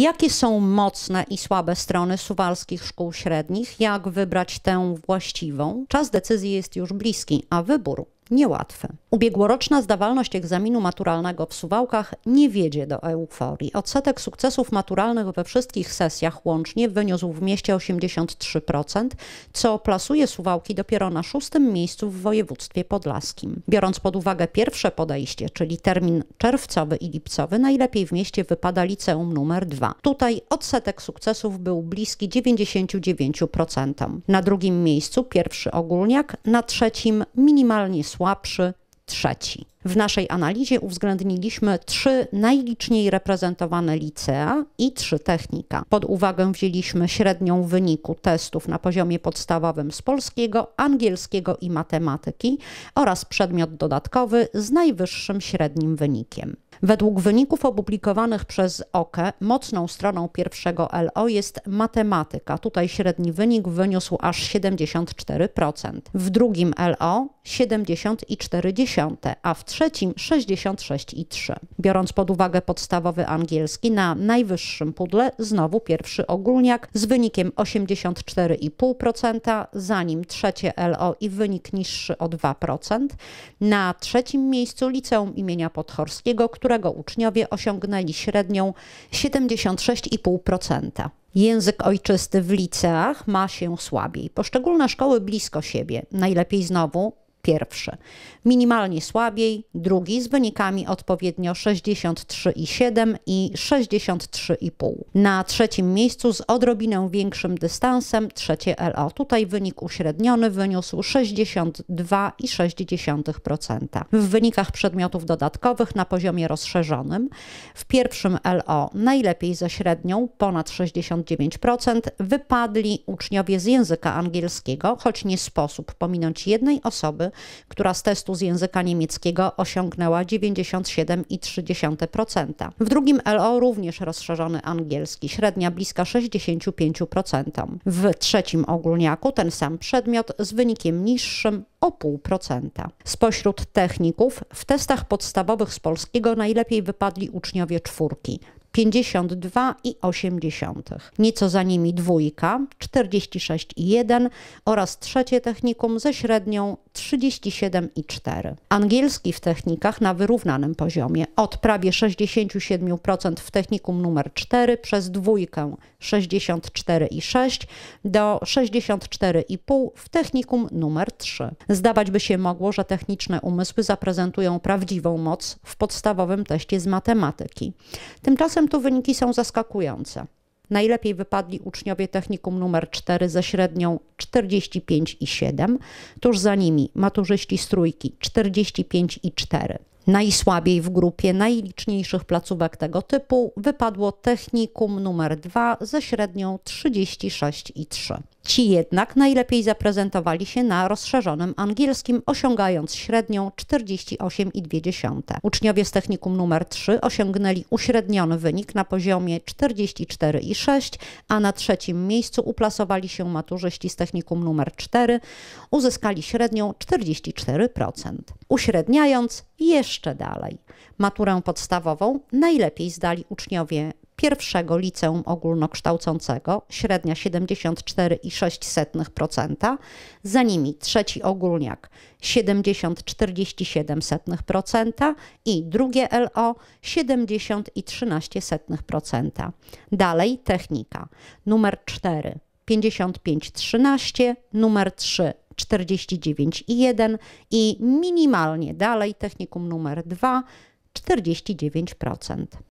Jakie są mocne i słabe strony suwalskich szkół średnich? Jak wybrać tę właściwą? Czas decyzji jest już bliski, a wybór niełatwy. Ubiegłoroczna zdawalność egzaminu maturalnego w Suwałkach nie wiedzie do euforii. Odsetek sukcesów maturalnych we wszystkich sesjach łącznie wyniósł w mieście 83%, co plasuje Suwałki dopiero na szóstym miejscu w województwie podlaskim. Biorąc pod uwagę pierwsze podejście, czyli termin czerwcowy i lipcowy, najlepiej w mieście wypada liceum numer 2. Tutaj odsetek sukcesów był bliski 99%. Na drugim miejscu pierwszy ogólniak, na trzecim minimalnie słaby słabszy trzeci. W naszej analizie uwzględniliśmy trzy najliczniej reprezentowane licea i trzy technika. Pod uwagę wzięliśmy średnią wyniku testów na poziomie podstawowym z polskiego, angielskiego i matematyki oraz przedmiot dodatkowy z najwyższym średnim wynikiem. Według wyników opublikowanych przez OKE mocną stroną pierwszego LO jest matematyka. Tutaj średni wynik wyniósł aż 74%. W drugim LO 74,4% a w trzecim 66,3. Biorąc pod uwagę podstawowy angielski, na najwyższym pudle znowu pierwszy ogólniak z wynikiem 84,5%, za nim trzecie LO i wynik niższy o 2%. Na trzecim miejscu liceum imienia Podchorskiego, którego uczniowie osiągnęli średnią 76,5%. Język ojczysty w liceach ma się słabiej. Poszczególne szkoły blisko siebie. Najlepiej znowu pierwszy. Minimalnie słabiej drugi z wynikami odpowiednio 63,7 i 63,5. Na trzecim miejscu z odrobinę większym dystansem trzecie LO. Tutaj wynik uśredniony wyniósł 62,6%. W wynikach przedmiotów dodatkowych na poziomie rozszerzonym w pierwszym LO najlepiej ze średnią ponad 69% wypadli uczniowie z języka angielskiego, choć nie sposób pominąć jednej osoby, która z testu z języka niemieckiego osiągnęła 97,3%. W drugim LO również rozszerzony angielski, średnia bliska 65%. W trzecim ogólniaku ten sam przedmiot z wynikiem niższym o 0,5%. Spośród techników w testach podstawowych z polskiego najlepiej wypadli uczniowie czwórki. 52,8. Nieco za nimi dwójka 46,1 oraz trzecie technikum ze średnią 37,4. Angielski w technikach na wyrównanym poziomie od prawie 67% w technikum numer 4 przez dwójkę 64,6 do 64,5 w technikum numer 3. Zdawać by się mogło, że techniczne umysły zaprezentują prawdziwą moc w podstawowym teście z matematyki. Tymczasem tu wyniki są zaskakujące. Najlepiej wypadli uczniowie technikum numer 4 ze średnią 45,7, tuż za nimi maturzyści z trójki 45,4. Najsłabiej w grupie najliczniejszych placówek tego typu wypadło technikum numer 2 ze średnią 36,3. Ci jednak najlepiej zaprezentowali się na rozszerzonym angielskim, osiągając średnią 48,2. Uczniowie z technikum numer 3 osiągnęli uśredniony wynik na poziomie 44,6, a na trzecim miejscu uplasowali się maturzyści z technikum numer 4, uzyskali średnią 44%. Uśredniając, jeszcze dalej. Maturę podstawową najlepiej zdali uczniowie pierwszego liceum ogólnokształcącego, średnia 74,6%, za nimi trzeci ogólniak 70,47% i drugie LO 70,13%. Dalej technika. Numer 4 55,13, numer 3 49,1 i i minimalnie dalej technikum numer 2 49%.